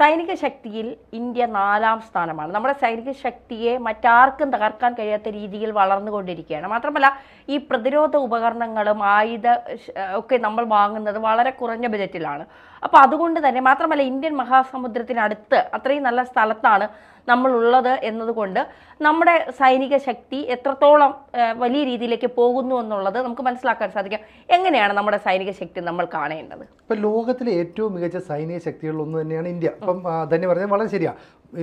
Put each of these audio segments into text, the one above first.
സൈനിക ശക്തിയിൽ ഇന്ത്യ നാലാം സ്ഥാനമാണ് നമ്മുടെ സൈനിക ശക്തിയെ മറ്റാർക്കും തകർക്കാൻ കഴിയാത്ത രീതിയിൽ വളർന്നുകൊണ്ടിരിക്കുകയാണ് മാത്രമല്ല ഈ പ്രതിരോധ ഉപകരണങ്ങളും ആയുധ ഒക്കെ നമ്മൾ വാങ്ങുന്നത് വളരെ കുറഞ്ഞ ബജറ്റിലാണ് അപ്പോൾ അതുകൊണ്ട് തന്നെ മാത്രമല്ല ഇന്ത്യൻ മഹാസമുദ്രത്തിനടുത്ത് അത്രയും നല്ല സ്ഥലത്താണ് നമ്മളുള്ളത് എന്നതുകൊണ്ട് നമ്മുടെ സൈനിക ശക്തി എത്രത്തോളം വലിയ രീതിയിലേക്ക് പോകുന്നു എന്നുള്ളത് നമുക്ക് മനസ്സിലാക്കാൻ സാധിക്കാം എങ്ങനെയാണ് നമ്മുടെ സൈനിക ശക്തി നമ്മൾ കാണേണ്ടത് ഇപ്പം ലോകത്തിലെ ഏറ്റവും മികച്ച സൈനിക ശക്തികളിൽ ഒന്ന് തന്നെയാണ് ഇന്ത്യ അപ്പം തന്നെ പറഞ്ഞാൽ വളരെ ശരിയാണ്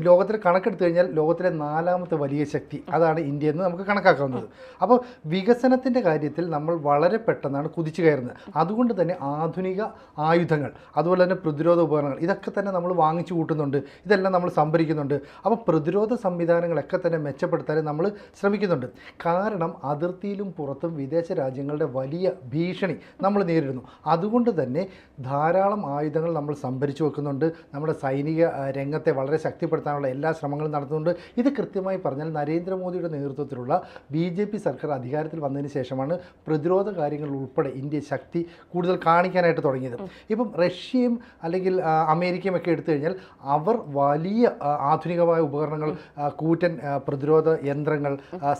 ലോകത്തിൽ കണക്കെടുത്തു കഴിഞ്ഞാൽ ലോകത്തിലെ നാലാമത്തെ വലിയ ശക്തി അതാണ് ഇന്ത്യ എന്ന് നമുക്ക് കണക്കാക്കാവുന്നത് അപ്പോൾ വികസനത്തിൻ്റെ കാര്യത്തിൽ നമ്മൾ വളരെ പെട്ടെന്നാണ് കുതിച്ചു കയറുന്നത് അതുകൊണ്ട് തന്നെ ആധുനിക ആയുധങ്ങൾ അതുപോലെ തന്നെ പ്രതിരോധ ഉപകരണങ്ങൾ ഇതൊക്കെ തന്നെ നമ്മൾ വാങ്ങിച്ചു കൂട്ടുന്നുണ്ട് ഇതെല്ലാം നമ്മൾ സംഭരിക്കുന്നുണ്ട് അപ്പോൾ പ്രതിരോധ സംവിധാനങ്ങളൊക്കെ തന്നെ മെച്ചപ്പെടുത്താൻ നമ്മൾ ശ്രമിക്കുന്നുണ്ട് കാരണം അതിർത്തിയിലും പുറത്തും വിദേശ രാജ്യങ്ങളുടെ വലിയ ഭീഷണി നമ്മൾ നേരിടുന്നു അതുകൊണ്ട് തന്നെ ധാരാളം ആയുധങ്ങൾ നമ്മൾ സംഭരിച്ചു വെക്കുന്നുണ്ട് നമ്മുടെ സൈനിക രംഗത്തെ വളരെ ശക്തി ശക്തിപ്പെടുത്താനുള്ള എല്ലാ ശ്രമങ്ങളും നടത്തുന്നുണ്ട് ഇത് കൃത്യമായി പറഞ്ഞാൽ നരേന്ദ്രമോദിയുടെ നേതൃത്വത്തിലുള്ള ബി ജെ പി സർക്കാർ അധികാരത്തിൽ വന്നതിന് ശേഷമാണ് പ്രതിരോധ കാര്യങ്ങൾ ഉൾപ്പെടെ ഇന്ത്യ ശക്തി കൂടുതൽ കാണിക്കാനായിട്ട് തുടങ്ങിയത് ഇപ്പം റഷ്യയും അല്ലെങ്കിൽ അമേരിക്കയും ഒക്കെ എടുത്തു കഴിഞ്ഞാൽ അവർ വലിയ ആധുനികമായ ഉപകരണങ്ങൾ കൂറ്റൻ പ്രതിരോധ യന്ത്രങ്ങൾ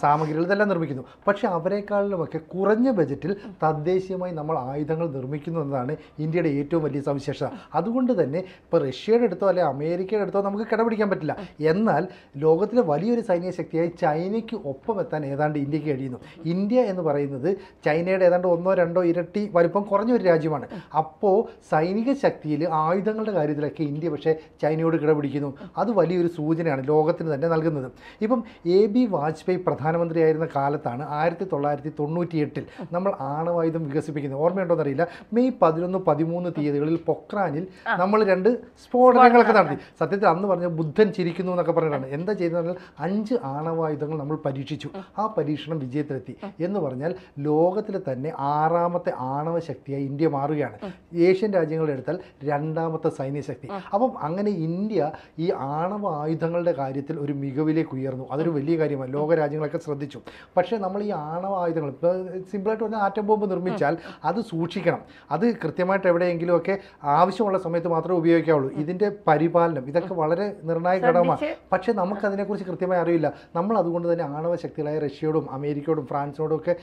സാമഗ്രികൾ ഇതെല്ലാം നിർമ്മിക്കുന്നു പക്ഷേ അവരെക്കാളിലുമൊക്കെ കുറഞ്ഞ ബജറ്റിൽ തദ്ദേശീയമായി നമ്മൾ ആയുധങ്ങൾ നിർമ്മിക്കുന്നു എന്നതാണ് ഇന്ത്യയുടെ ഏറ്റവും വലിയ സവിശേഷത അതുകൊണ്ട് തന്നെ ഇപ്പോൾ റഷ്യയുടെ അടുത്തോ അല്ലെങ്കിൽ അമേരിക്കയുടെ അടുത്തോ നമുക്ക് കിടപിടിക്കാൻ പറയാൻ പറ്റില്ല എന്നാൽ ലോകത്തിലെ വലിയൊരു സൈനിക ശക്തിയായി ചൈനയ്ക്ക് ഒപ്പം എത്താൻ ഏതാണ്ട് ഇന്ത്യക്ക് കഴിയുന്നു ഇന്ത്യ എന്ന് പറയുന്നത് ചൈനയുടെ ഏതാണ്ട് ഒന്നോ രണ്ടോ ഇരട്ടി വലിപ്പം കുറഞ്ഞ ഒരു രാജ്യമാണ് അപ്പോൾ സൈനിക ശക്തിയിൽ ആയുധങ്ങളുടെ കാര്യത്തിലൊക്കെ ഇന്ത്യ പക്ഷേ ചൈനയോട് കിടപിടിക്കുന്നു അത് വലിയൊരു സൂചനയാണ് ലോകത്തിന് തന്നെ നൽകുന്നത് ഇപ്പം എ ബി വാജ്പേയി പ്രധാനമന്ത്രിയായിരുന്ന കാലത്താണ് ആയിരത്തി തൊള്ളായിരത്തി തൊണ്ണൂറ്റി എട്ടിൽ നമ്മൾ ആണവായുധം വികസിപ്പിക്കുന്നത് ഓർമ്മയുണ്ടോ എന്നറിയില്ല മെയ് പതിനൊന്ന് പതിമൂന്ന് തീയതികളിൽ പൊക്രാനിൽ നമ്മൾ രണ്ട് സ്ഫോടനങ്ങളൊക്കെ നടത്തി സത്യത്തിൽ അന്ന് പറഞ്ഞ ബുദ്ധ ബുദ്ധൻ ചിരിക്കുന്നു എന്നൊക്കെ പറഞ്ഞിട്ടാണ് എന്താ ചെയ്തതെന്ന് പറഞ്ഞാൽ അഞ്ച് ആണവായുധങ്ങൾ നമ്മൾ പരീക്ഷിച്ചു ആ പരീക്ഷണം വിജയത്തിലെത്തി എന്ന് പറഞ്ഞാൽ ലോകത്തിലെ തന്നെ ആറാമത്തെ ആണവ ശക്തിയായി ഇന്ത്യ മാറുകയാണ് ഏഷ്യൻ രാജ്യങ്ങളെടുത്താൽ എടുത്താൽ രണ്ടാമത്തെ സൈനിക ശക്തി അപ്പം അങ്ങനെ ഇന്ത്യ ഈ ആണവ ആയുധങ്ങളുടെ കാര്യത്തിൽ ഒരു മികവിലേക്ക് ഉയർന്നു അതൊരു വലിയ കാര്യമാണ് രാജ്യങ്ങളൊക്കെ ശ്രദ്ധിച്ചു പക്ഷേ നമ്മൾ ഈ ആണവ ആയുധങ്ങൾ സിമ്പിളായിട്ട് പറഞ്ഞാൽ ആറ്റം ബോംബ് നിർമ്മിച്ചാൽ അത് സൂക്ഷിക്കണം അത് കൃത്യമായിട്ട് എവിടെയെങ്കിലുമൊക്കെ ആവശ്യമുള്ള സമയത്ത് മാത്രമേ ഉപയോഗിക്കാവുള്ളൂ ഇതിൻ്റെ പരിപാലനം ഇതൊക്കെ വളരെ നിർണായക നിർണായക ഘടകമാണ് പക്ഷേ നമുക്കതിനെക്കുറിച്ച് കൃത്യമായി അറിയില്ല നമ്മൾ അതുകൊണ്ട് തന്നെ ആണവ ശക്തികളായ റഷ്യയോടും അമേരിക്കയോടും ഫ്രാൻസിനോടും ഒക്കെ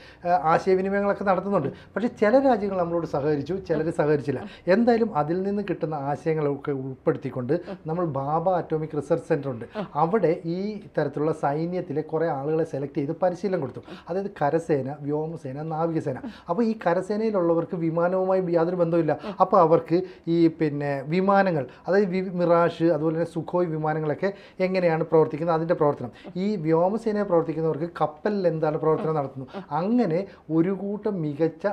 ആശയവിനിമയങ്ങളൊക്കെ നടത്തുന്നുണ്ട് പക്ഷേ ചില രാജ്യങ്ങൾ നമ്മളോട് സഹകരിച്ചു ചിലർ സഹകരിച്ചില്ല എന്തായാലും അതിൽ നിന്ന് കിട്ടുന്ന ആശയങ്ങളൊക്കെ ഉൾപ്പെടുത്തിക്കൊണ്ട് നമ്മൾ ബാബ അറ്റോമിക് റിസർച്ച് സെൻ്റർ ഉണ്ട് അവിടെ ഈ തരത്തിലുള്ള സൈന്യത്തിലെ കുറേ ആളുകളെ സെലക്ട് ചെയ്ത് പരിശീലനം കൊടുത്തു അതായത് കരസേന വ്യോമസേന നാവികസേന അപ്പോൾ ഈ കരസേനയിലുള്ളവർക്ക് വിമാനവുമായി യാതൊരു ബന്ധമില്ല അപ്പോൾ അവർക്ക് ഈ പിന്നെ വിമാനങ്ങൾ അതായത് മിറാഷ് അതുപോലെ തന്നെ സുഖോയ് വിമാനം വിമാനങ്ങളൊക്കെ എങ്ങനെയാണ് പ്രവർത്തിക്കുന്നത് അതിൻ്റെ പ്രവർത്തനം ഈ വ്യോമസേനയെ പ്രവർത്തിക്കുന്നവർക്ക് കപ്പലിൽ എന്താണ് പ്രവർത്തനം നടത്തുന്നത് അങ്ങനെ ഒരു കൂട്ടം മികച്ച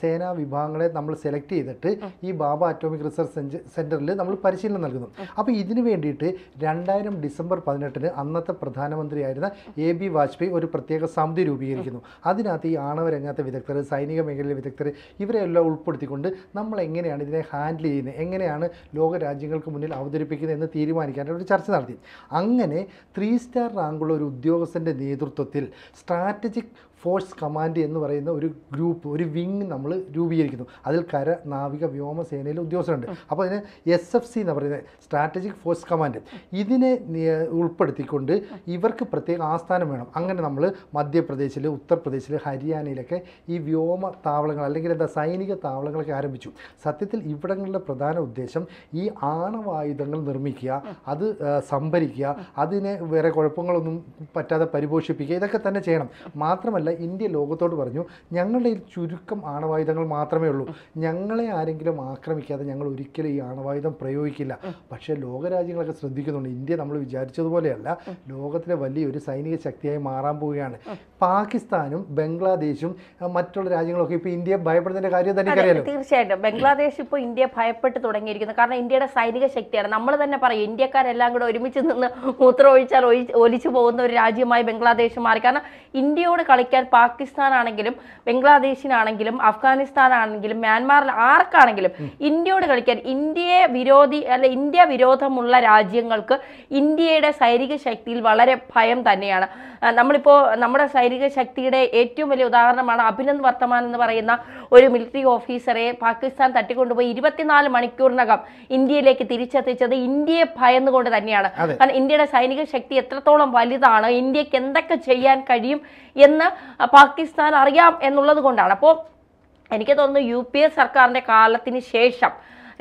സേനാ വിഭാഗങ്ങളെ നമ്മൾ സെലക്ട് ചെയ്തിട്ട് ഈ ബാബ അറ്റോമിക് റിസർച്ച് സെൻറ്ററിൽ നമ്മൾ പരിശീലനം നൽകുന്നു അപ്പോൾ ഇതിന് വേണ്ടിയിട്ട് രണ്ടായിരം ഡിസംബർ പതിനെട്ടിന് അന്നത്തെ പ്രധാനമന്ത്രിയായിരുന്ന എ ബി വാജ്പേയി ഒരു പ്രത്യേക സമിതി രൂപീകരിക്കുന്നു അതിനകത്ത് ഈ ആണവ രംഗത്തെ വിദഗ്ധർ സൈനിക മേഖലയിലെ വിദഗ്ധർ ഇവരെല്ലാം ഉൾപ്പെടുത്തിക്കൊണ്ട് നമ്മൾ എങ്ങനെയാണ് ഇതിനെ ഹാൻഡിൽ ചെയ്യുന്നത് എങ്ങനെയാണ് ലോക രാജ്യങ്ങൾക്ക് മുന്നിൽ അവതരിപ്പിക്കുന്നത് എന്ന് തീരുമാനിക്കാൻ ഒരു ചർച്ച നടത്തി അങ്ങനെ ത്രീ സ്റ്റാർ റാങ്കുള്ള ഒരു ഉദ്യോഗസ്ഥൻ്റെ നേതൃത്വത്തിൽ സ്ട്രാറ്റജിക് ഫോഴ്സ് കമാൻഡ് എന്ന് പറയുന്ന ഒരു ഗ്രൂപ്പ് ഒരു വിങ് നമ്മൾ രൂപീകരിക്കുന്നു അതിൽ കര നാവിക വ്യോമസേനയിൽ ഉദ്യോഗസ്ഥരുണ്ട് അപ്പോൾ അതിന് എസ് എഫ് സി എന്ന് പറയുന്നത് സ്ട്രാറ്റജിക് ഫോഴ്സ് കമാൻഡ് ഇതിനെ ഉൾപ്പെടുത്തിക്കൊണ്ട് ഇവർക്ക് പ്രത്യേക ആസ്ഥാനം വേണം അങ്ങനെ നമ്മൾ മധ്യപ്രദേശിൽ ഉത്തർപ്രദേശിൽ ഹരിയാനയിലൊക്കെ ഈ വ്യോമ താവളങ്ങൾ അല്ലെങ്കിൽ എന്താ സൈനിക താവളങ്ങളൊക്കെ ആരംഭിച്ചു സത്യത്തിൽ ഇവിടങ്ങളുടെ പ്രധാന ഉദ്ദേശം ഈ ആണവായുധങ്ങൾ നിർമ്മിക്കുക അത് സംഭരിക്കുക അതിനെ വേറെ കുഴപ്പങ്ങളൊന്നും പറ്റാതെ പരിപോഷിപ്പിക്കുക ഇതൊക്കെ തന്നെ ചെയ്യണം മാത്രമല്ല ഇന്ത്യ ലോകത്തോട് പറഞ്ഞു ഞങ്ങളുടെ ഈ ചുരുക്കം ആണവായുധങ്ങൾ മാത്രമേ ഉള്ളൂ ഞങ്ങളെ ആരെങ്കിലും ആക്രമിക്കാതെ ഞങ്ങൾ ഒരിക്കലും ഈ ആണവായുധം പ്രയോഗിക്കില്ല പക്ഷേ ലോകരാജ്യങ്ങളൊക്കെ ശ്രദ്ധിക്കുന്നുണ്ട് ഇന്ത്യ നമ്മൾ വിചാരിച്ചതുപോലെയല്ല ലോകത്തിലെ വലിയൊരു സൈനിക ശക്തിയായി മാറാൻ പോവുകയാണ് പാകിസ്ഥാനും ബംഗ്ലാദേശും മറ്റുള്ള രാജ്യങ്ങളൊക്കെ ഇപ്പോൾ ഇന്ത്യ ഭയപ്പെടുന്നതിൻ്റെ കാര്യം തന്നെ അറിയാലോ തീർച്ചയായിട്ടും ബംഗ്ലാദേശ് ഇപ്പോൾ ഇന്ത്യ ഭയപ്പെട്ട് തുടങ്ങിയിരിക്കുന്നു കാരണം ഇന്ത്യയുടെ സൈനിക ശക്തിയാണ് നമ്മൾ തന്നെ പറയും ഇന്ത്യക്കാരെല്ലാം കൂടെ ഒരുമിച്ച് നിന്ന് മൂത്രം ഒഴിച്ചാൽ ഒലിച്ചു പോകുന്ന ഒരു രാജ്യമായി ബംഗ്ലാദേശ് മാറി കാരണം ഇന്ത്യയോട് കളിക്കാൻ ചെയ്യാൻ ആണെങ്കിലും ബംഗ്ലാദേശിനാണെങ്കിലും ആണെങ്കിലും മ്യാൻമാറിൽ ആർക്കാണെങ്കിലും ഇന്ത്യയോട് കളിക്കാൻ ഇന്ത്യയെ വിരോധി അല്ല ഇന്ത്യ വിരോധമുള്ള രാജ്യങ്ങൾക്ക് ഇന്ത്യയുടെ സൈനിക ശക്തിയിൽ വളരെ ഭയം തന്നെയാണ് നമ്മളിപ്പോൾ നമ്മുടെ സൈനിക ശക്തിയുടെ ഏറ്റവും വലിയ ഉദാഹരണമാണ് അഭിനന്ദ് വർത്തമാൻ എന്ന് പറയുന്ന ഒരു മിലിറ്ററി ഓഫീസറെ പാകിസ്ഥാൻ തട്ടിക്കൊണ്ടുപോയി ഇരുപത്തിനാല് മണിക്കൂറിനകം ഇന്ത്യയിലേക്ക് തിരിച്ചെത്തിച്ചത് ഇന്ത്യയെ ഭയന്നുകൊണ്ട് തന്നെയാണ് കാരണം ഇന്ത്യയുടെ സൈനിക ശക്തി എത്രത്തോളം വലുതാണ് ഇന്ത്യക്ക് എന്തൊക്കെ ചെയ്യാൻ കഴിയും എന്ന് പാകിസ്ഥാൻ അറിയാം എന്നുള്ളത് കൊണ്ടാണ് അപ്പോൾ എനിക്ക് തോന്നുന്നു യു പി എ സർക്കാരിൻ്റെ കാലത്തിന് ശേഷം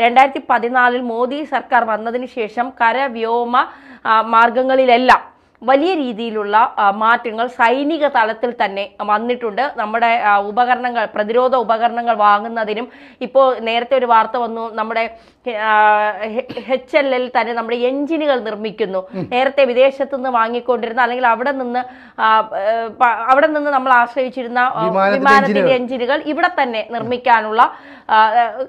രണ്ടായിരത്തി പതിനാലിൽ മോദി സർക്കാർ വന്നതിന് ശേഷം കര വ്യോമ മാർഗങ്ങളിലെല്ലാം വലിയ രീതിയിലുള്ള മാറ്റങ്ങൾ സൈനിക തലത്തിൽ തന്നെ വന്നിട്ടുണ്ട് നമ്മുടെ ഉപകരണങ്ങൾ പ്രതിരോധ ഉപകരണങ്ങൾ വാങ്ങുന്നതിനും ഇപ്പോൾ നേരത്തെ ഒരു വാർത്ത വന്നു നമ്മുടെ എച്ച് എൽ എൽ തന്നെ നമ്മുടെ എഞ്ചിനുകൾ നിർമ്മിക്കുന്നു നേരത്തെ വിദേശത്തു നിന്ന് വാങ്ങിക്കൊണ്ടിരുന്ന അല്ലെങ്കിൽ അവിടെ നിന്ന് അവിടെ നിന്ന് നമ്മൾ ആശ്രയിച്ചിരുന്ന വിമാനത്തിന്റെ എഞ്ചിനുകൾ ഇവിടെ തന്നെ നിർമ്മിക്കാനുള്ള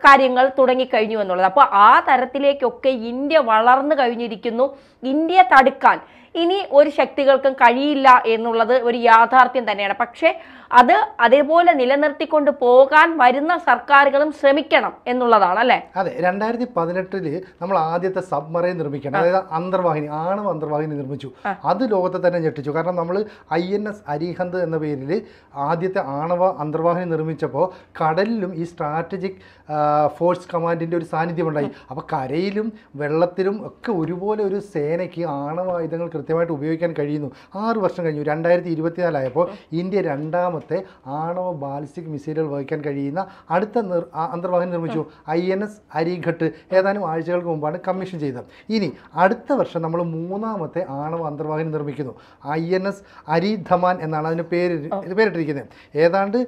കാര്യങ്ങൾ തുടങ്ങിക്കഴിഞ്ഞു എന്നുള്ളത് അപ്പോൾ ആ തരത്തിലേക്കൊക്കെ ഇന്ത്യ വളർന്നു കഴിഞ്ഞിരിക്കുന്നു ഇന്ത്യ തടുക്കാൻ ഇനി ഒരു ശക്തികൾക്കും കഴിയില്ല എന്നുള്ളത് ഒരു യാഥാർത്ഥ്യം തന്നെയാണ് പക്ഷേ അത് അതേപോലെ നിലനിർത്തിക്കൊണ്ട് പോകാൻ വരുന്ന സർക്കാരുകളും ശ്രമിക്കണം എന്നുള്ളതാണ് അല്ലേ അതെ രണ്ടായിരത്തി പതിനെട്ടില് നമ്മൾ ആദ്യത്തെ സബ്മറൈൻ നിർമ്മിക്കണം അതായത് അന്തർവാഹിനി ആണവ അന്തർവാഹിനി നിർമ്മിച്ചു അത് ലോകത്തെ തന്നെ ഞെട്ടിച്ചു കാരണം നമ്മൾ ഐ എൻ എസ് അരിഹന്ത് എന്ന പേരിൽ ആദ്യത്തെ ആണവ അന്തർവാഹിനി നിർമ്മിച്ചപ്പോൾ കടലിലും ഈ സ്ട്രാറ്റജിക് ആർട്ടിക് ഫോഴ്സ് കമാൻഡിൻ്റെ ഒരു സാന്നിധ്യം ഉണ്ടായി അപ്പോൾ കരയിലും വെള്ളത്തിലും ഒക്കെ ഒരുപോലെ ഒരു സേനയ്ക്ക് ആണവായുധങ്ങൾ കൃത്യമായിട്ട് ഉപയോഗിക്കാൻ കഴിയുന്നു ആറ് വർഷം കഴിഞ്ഞു രണ്ടായിരത്തി ഇരുപത്തിനാലായപ്പോൾ ഇന്ത്യ രണ്ടാമത്തെ ആണവ ബാലിസ്റ്റിക് മിസൈലുകൾ വഹിക്കാൻ കഴിയുന്ന അടുത്ത നിർ അന്തർവാഹിനി നിർമ്മിച്ചു ഐ എൻ എസ് അരിഘട്ട് ഏതാനും ആഴ്ചകൾക്ക് മുമ്പാണ് കമ്മീഷൻ ചെയ്തത് ഇനി അടുത്ത വർഷം നമ്മൾ മൂന്നാമത്തെ ആണവ അന്തർവാഹിനി നിർമ്മിക്കുന്നു ഐ എൻ എസ് അരി ധമാൻ എന്നാണ് അതിന് പേര് പേരിട്ടിരിക്കുന്നത് ഏതാണ്ട്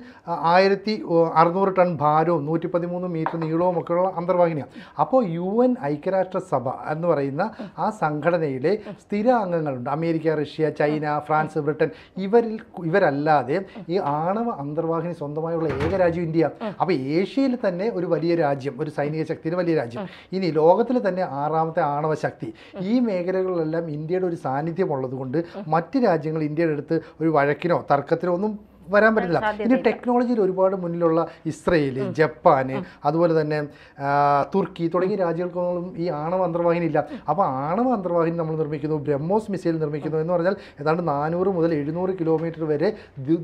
ആയിരത്തി അറുന്നൂറ് ടൺ ഭാരവും നൂറ്റി പതിമൂന്ന് മീറ്റർ നീളവും ഒക്കെയുള്ള അന്തർവാഹിനിയാണ് അപ്പോൾ യു എൻ ഐക്യരാഷ്ട്രസഭ എന്ന് പറയുന്ന ആ സംഘടനയിലെ സ്ഥിര അംഗങ്ങളുണ്ട് America Russia China France Britain ഇവരിൽ ഇവരല്ലാതെ ഈ ആണവ അന്തർവാഹിനി സ്വന്തമായുള്ള ഏക രാജ്യം ഇന്ത്യ അപ്പോൾ ഏഷ്യയിൽ തന്നെ ഒരു വലിയ രാജ്യം ഒരു സൈനിക ശക്തിയുടെ വലിയ രാജ്യം ഇനി ലോകത്തിലെ തന്നെ ആറാമത്തെ ആണവ ശക്തി ഈ മേഖലകളിലെല്ലാം ഇന്ത്യയുടെ ഒരു സാന്നിധ്യം ഉള്ളതുകൊണ്ട് മറ്റ് രാജ്യങ്ങൾ ഇന്ത്യയുടെ അടുത്ത് ഒരു വഴക്കിനോ തർക്കത്തിനോ ഒന്നും വരാൻ പറ്റില്ല ഇനി ടെക്നോളജിയിൽ ഒരുപാട് മുന്നിലുള്ള ഇസ്രയേൽ ജപ്പാൻ അതുപോലെ തന്നെ തുർക്കി തുടങ്ങിയ രാജ്യങ്ങൾക്കൊന്നും ഈ ആണവ അന്തർവാഹിനി ഇല്ല അപ്പോൾ ആണവ അന്തർവാഹിനി നമ്മൾ നിർമ്മിക്കുന്നു ബ്രഹ്മോസ് മിസൈൽ നിർമ്മിക്കുന്നു എന്ന് പറഞ്ഞാൽ ഏതാണ്ട് നാനൂറ് മുതൽ എഴുന്നൂറ് കിലോമീറ്റർ വരെ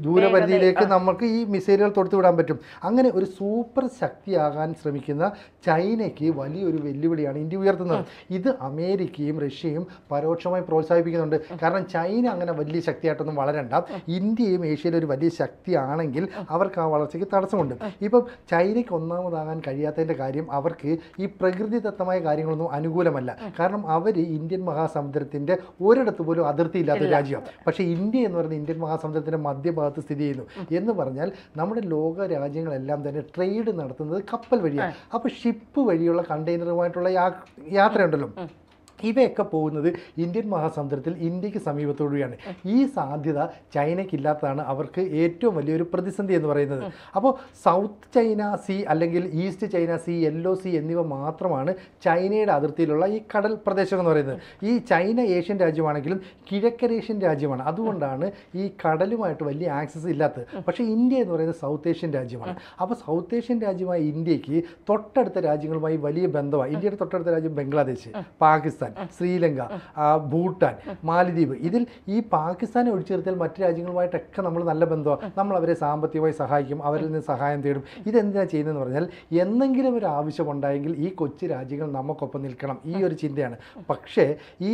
ദൂരപരിധിയിലേക്ക് നമുക്ക് ഈ മിസൈലുകൾ വിടാൻ പറ്റും അങ്ങനെ ഒരു സൂപ്പർ ശക്തിയാകാൻ ശ്രമിക്കുന്ന ചൈനയ്ക്ക് വലിയൊരു വെല്ലുവിളിയാണ് ഇന്ത്യ ഉയർത്തുന്നത് ഇത് അമേരിക്കയും റഷ്യയും പരോക്ഷമായി പ്രോത്സാഹിപ്പിക്കുന്നുണ്ട് കാരണം ചൈന അങ്ങനെ വലിയ ശക്തിയായിട്ടൊന്നും വളരണ്ട ഇന്ത്യയും ഏഷ്യയിലെ ഒരു വലിയ ശക്തിയാണെങ്കിൽ അവർക്ക് ആ വളർച്ചയ്ക്ക് തടസ്സമുണ്ട് ഇപ്പം ചൈനയ്ക്ക് ഒന്നാമതാകാൻ കഴിയാത്തതിൻ്റെ കാര്യം അവർക്ക് ഈ പ്രകൃതിദത്തമായ കാര്യങ്ങളൊന്നും അനുകൂലമല്ല കാരണം അവർ ഇന്ത്യൻ മഹാസമുദ്രത്തിൻ്റെ ഒരിടത്ത് പോലും അതിർത്തിയില്ലാത്ത രാജ്യമാണ് പക്ഷേ ഇന്ത്യ എന്ന് പറയുന്നത് ഇന്ത്യൻ മഹാസമുദ്രത്തിൻ്റെ മധ്യഭാഗത്ത് സ്ഥിതി ചെയ്യുന്നു എന്ന് പറഞ്ഞാൽ നമ്മുടെ ലോക രാജ്യങ്ങളെല്ലാം തന്നെ ട്രേഡ് നടത്തുന്നത് കപ്പൽ വഴിയാണ് അപ്പോൾ ഷിപ്പ് വഴിയുള്ള കണ്ടെയ്നറുമായിട്ടുള്ള യാത്രയുണ്ടല്ലോ ഇവയൊക്കെ പോകുന്നത് ഇന്ത്യൻ മഹാസമുദ്രത്തിൽ ഇന്ത്യക്ക് സമീപത്തോടുകയാണ് ഈ സാധ്യത ചൈനയ്ക്കില്ലാത്തതാണ് അവർക്ക് ഏറ്റവും വലിയൊരു പ്രതിസന്ധി എന്ന് പറയുന്നത് അപ്പോൾ സൗത്ത് ചൈന സി അല്ലെങ്കിൽ East China Sea Yellow Sea എന്നിവ മാത്രമാണ് ചൈനയുടെ അതിർത്തിയിലുള്ള ഈ കടൽ പ്രദേശം എന്ന് പറയുന്നത് ഈ ചൈന ഏഷ്യൻ രാജ്യമാണെങ്കിലും കിഴക്കരേഷ്യൻ രാജ്യമാണ് അതുകൊണ്ടാണ് ഈ കടലുമായിട്ട് വലിയ ആക്സസ് ഇല്ലാത്തത് പക്ഷേ ഇന്ത്യ എന്ന് പറയുന്നത് സൗത്ത് ഏഷ്യൻ രാജ്യമാണ് അപ്പോൾ സൗത്ത് ഏഷ്യൻ രാജ്യമായ ഇന്ത്യക്ക് തൊട്ടടുത്ത രാജ്യങ്ങളുമായി വലിയ ബന്ധമാണ് ഇന്ത്യയുടെ തൊട്ടടുത്ത രാജ്യം ബംഗ്ലാദേശ് പാകിസ്ഥാൻ പാകിസ്ഥാൻ ശ്രീലങ്ക ഭൂട്ടാൻ മാലദ്വീപ് ഇതിൽ ഈ പാകിസ്ഥാനെ ഒഴിച്ചു നിർത്തിയാൽ മറ്റു രാജ്യങ്ങളുമായിട്ടൊക്കെ നമ്മൾ നല്ല ബന്ധമാണ് നമ്മൾ അവരെ സാമ്പത്തികമായി സഹായിക്കും അവരിൽ നിന്ന് സഹായം തേടും ഇതെന്തിനാണ് ചെയ്യുന്നതെന്ന് പറഞ്ഞാൽ എന്തെങ്കിലും ഒരു ആവശ്യമുണ്ടായെങ്കിൽ ഈ കൊച്ചു രാജ്യങ്ങൾ നമുക്കൊപ്പം നിൽക്കണം ഈ ഒരു ചിന്തയാണ് പക്ഷേ ഈ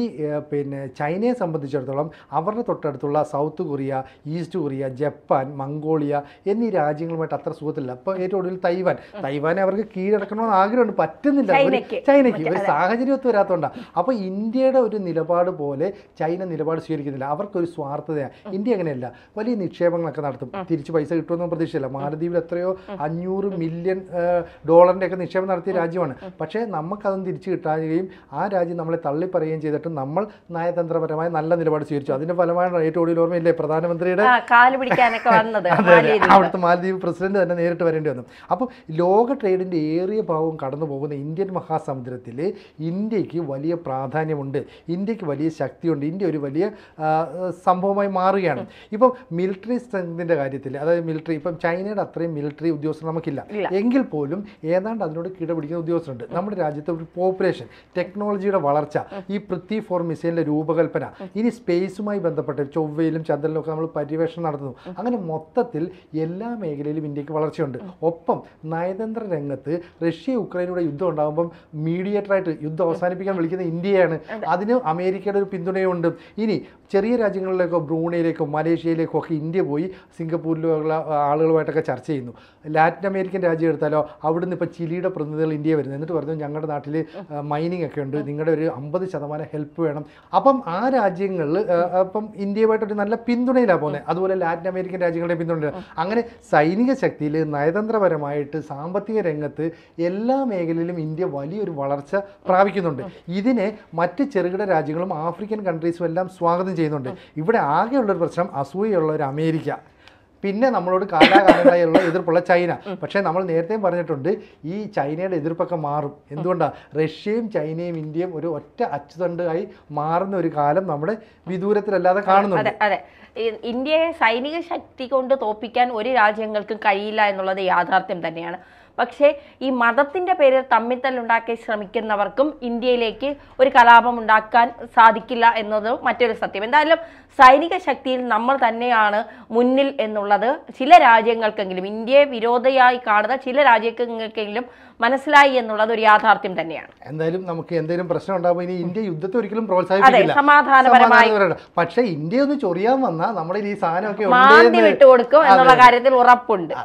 പിന്നെ ചൈനയെ സംബന്ധിച്ചിടത്തോളം അവരുടെ തൊട്ടടുത്തുള്ള South Korea East Korea Japan Mongolia എന്നീ രാജ്യങ്ങളുമായിട്ട് അത്ര സുഖത്തില്ല അപ്പോൾ ഏറ്റവും ഒടുവിൽ തൈവാൻ തൈവാനെ അവർക്ക് കീഴടക്കണമെന്ന് ആഗ്രഹമുണ്ട് പറ്റുന്നില്ല ചൈനയ്ക്ക് ഒരു സാഹചര്യം ഒത്തു വരാത്തതുകൊണ്ടാണ് അപ്പോൾ ഇന്ത്യയുടെ ഒരു നിലപാട് പോലെ ചൈന നിലപാട് സ്വീകരിക്കുന്നില്ല അവർക്കൊരു സ്വാർത്ഥതയാണ് ഇന്ത്യ അങ്ങനെയല്ല വലിയ നിക്ഷേപങ്ങളൊക്കെ നടത്തും തിരിച്ച് പൈസ കിട്ടുമെന്നും പ്രതീക്ഷയില്ല മാലദ്വീപിൽ എത്രയോ അഞ്ഞൂറ് മില്യൺ ഡോളറിൻ്റെ ഒക്കെ നിക്ഷേപം നടത്തിയ രാജ്യമാണ് പക്ഷേ നമുക്കതും തിരിച്ചു കിട്ടാകുകയും ആ രാജ്യം നമ്മളെ തള്ളിപ്പറയുകയും ചെയ്തിട്ട് നമ്മൾ നയതന്ത്രപരമായ നല്ല നിലപാട് സ്വീകരിച്ചു അതിൻ്റെ ഫലമായ റേറ്റ് ഓടിയിൽ ഓർമ്മയില്ലേ പ്രധാനമന്ത്രിയുടെ അവിടുത്തെ മാലദ്വീപ് പ്രസിഡന്റ് തന്നെ നേരിട്ട് വരേണ്ടി വന്നു അപ്പോൾ ലോക ട്രേഡിൻ്റെ ഏറിയ ഭാഗവും കടന്നു പോകുന്ന ഇന്ത്യൻ മഹാസമുദ്രത്തിൽ ഇന്ത്യക്ക് വലിയ പ്രാ പ്രാധാന്യമുണ്ട് ഇന്ത്യക്ക് വലിയ ശക്തിയുണ്ട് ഇന്ത്യ ഒരു വലിയ സംഭവമായി മാറുകയാണ് ഇപ്പം മിലിറ്ററി സ്ട്രെങ്തിൻ്റെ കാര്യത്തിൽ അതായത് മിലിറ്ററി ഇപ്പം ചൈനയുടെ അത്രയും മിലിറ്ററി ഉദ്യോഗസ്ഥർ നമുക്കില്ല എങ്കിൽ പോലും ഏതാണ്ട് അതിനോട് കിടപിടിക്കുന്ന ഉദ്യോഗസ്ഥരുണ്ട് നമ്മുടെ രാജ്യത്തെ ഒരു പോപ്പുലേഷൻ ടെക്നോളജിയുടെ വളർച്ച ഈ പൃഥ്വി ഫോർ മിസൈലിൻ്റെ രൂപകൽപ്പന ഇനി സ്പേസുമായി ബന്ധപ്പെട്ട് ചൊവ്വയിലും ചന്ദ്രനിലും ഒക്കെ നമ്മൾ പര്യവേഷണം നടത്തുന്നു അങ്ങനെ മൊത്തത്തിൽ എല്ലാ മേഖലയിലും ഇന്ത്യക്ക് വളർച്ചയുണ്ട് ഒപ്പം നയതന്ത്ര രംഗത്ത് റഷ്യ ഉക്രൈനയുടെ യുദ്ധം ഉണ്ടാകുമ്പം മീഡിയേറ്ററായിട്ട് യുദ്ധം അവസാനിപ്പിക്കാൻ വിളിക്കുന്ന ഇന്ത്യയാണ് അതിന് അമേരിക്കയുടെ ഒരു പിന്തുണയുണ്ട് ഇനി ചെറിയ രാജ്യങ്ങളിലേക്കോ ബ്രൂണയിലേക്കോ മലേഷ്യയിലേക്കോ ഒക്കെ ഇന്ത്യ പോയി സിംഗപ്പൂരിലുള്ള ആളുകളുമായിട്ടൊക്കെ ചർച്ച ചെയ്യുന്നു ലാറ്റിൻ അമേരിക്കൻ രാജ്യം എടുത്താലോ അവിടുന്ന് ഇപ്പോൾ ചിലിയുടെ പ്രതിനിധികൾ ഇന്ത്യ വരുന്നത് എന്നിട്ട് പറഞ്ഞു ഞങ്ങളുടെ നാട്ടിൽ മൈനിങ് ഒക്കെ ഉണ്ട് നിങ്ങളുടെ ഒരു അമ്പത് ശതമാനം ഹെൽപ്പ് വേണം അപ്പം ആ രാജ്യങ്ങളിൽ അപ്പം ഇന്ത്യയുമായിട്ടൊരു നല്ല പിന്തുണയിലാണ് പോകുന്നത് അതുപോലെ ലാറ്റിൻ അമേരിക്കൻ രാജ്യങ്ങളുടെ പിന്തുണയില്ല അങ്ങനെ സൈനിക ശക്തിയിൽ നയതന്ത്രപരമായിട്ട് സാമ്പത്തിക രംഗത്ത് എല്ലാ മേഖലയിലും ഇന്ത്യ വലിയൊരു വളർച്ച പ്രാപിക്കുന്നുണ്ട് ഇതിനെ മറ്റ് ചെറുകിട രാജ്യങ്ങളും ആഫ്രിക്കൻ കൺട്രീസും എല്ലാം സ്വാഗതം ചെയ്യുന്നുണ്ട് ഇവിടെ ആകെയുള്ളൊരു പ്രശ്നം അസൂയുള്ള ഒരു അമേരിക്ക പിന്നെ നമ്മളോട് കാലാകാലങ്ങളായുള്ള എതിർപ്പുള്ള ചൈന പക്ഷേ നമ്മൾ നേരത്തെ പറഞ്ഞിട്ടുണ്ട് ഈ ചൈനയുടെ എതിർപ്പൊക്കെ മാറും എന്തുകൊണ്ടാണ് റഷ്യയും ചൈനയും ഇന്ത്യയും ഒരു ഒറ്റ അച്ചുതണ്ടായി മാറുന്ന ഒരു കാലം നമ്മുടെ വിദൂരത്തിലല്ലാതെ കാണുന്നുണ്ട് അതെ ഇന്ത്യയെ സൈനിക ശക്തി കൊണ്ട് തോപ്പിക്കാൻ ഒരു രാജ്യങ്ങൾക്കും കഴിയില്ല എന്നുള്ളത് യാഥാർത്ഥ്യം തന്നെയാണ് പക്ഷേ ഈ മതത്തിൻ്റെ പേരിൽ തമ്മിത്തല്ലുണ്ടാക്കി ശ്രമിക്കുന്നവർക്കും ഇന്ത്യയിലേക്ക് ഒരു കലാപം ഉണ്ടാക്കാൻ സാധിക്കില്ല എന്നത് മറ്റൊരു സത്യം എന്തായാലും സൈനിക ശക്തിയിൽ നമ്മൾ തന്നെയാണ് മുന്നിൽ എന്നുള്ളത് ചില രാജ്യങ്ങൾക്കെങ്കിലും ഇന്ത്യയെ വിരോധയായി കാണുന്ന ചില രാജ്യങ്ങൾക്കെങ്കിലും മനസ്സിലായി എന്നുള്ളത് ഒരു യാഥാർത്ഥ്യം തന്നെയാണ് എന്തായാലും നമുക്ക് എന്തെങ്കിലും പ്രശ്നം ഉണ്ടാകുമ്പോൾ ഇനി ഇന്ത്യ യുദ്ധത്തെ ഒരിക്കലും പ്രോത്സാഹിപ്പിക്കില്ല സമാധാനപരമായി പക്ഷേ ഇന്ത്യ ഒന്ന് ചൊറിയാൻ വന്നാൽ നമ്മുടെ ഈ സാധനമൊക്കെ മാന്തി വിട്ടുകൊടുക്കും എന്നുള്ള കാര്യത്തിൽ ഉറപ്പുണ്ട്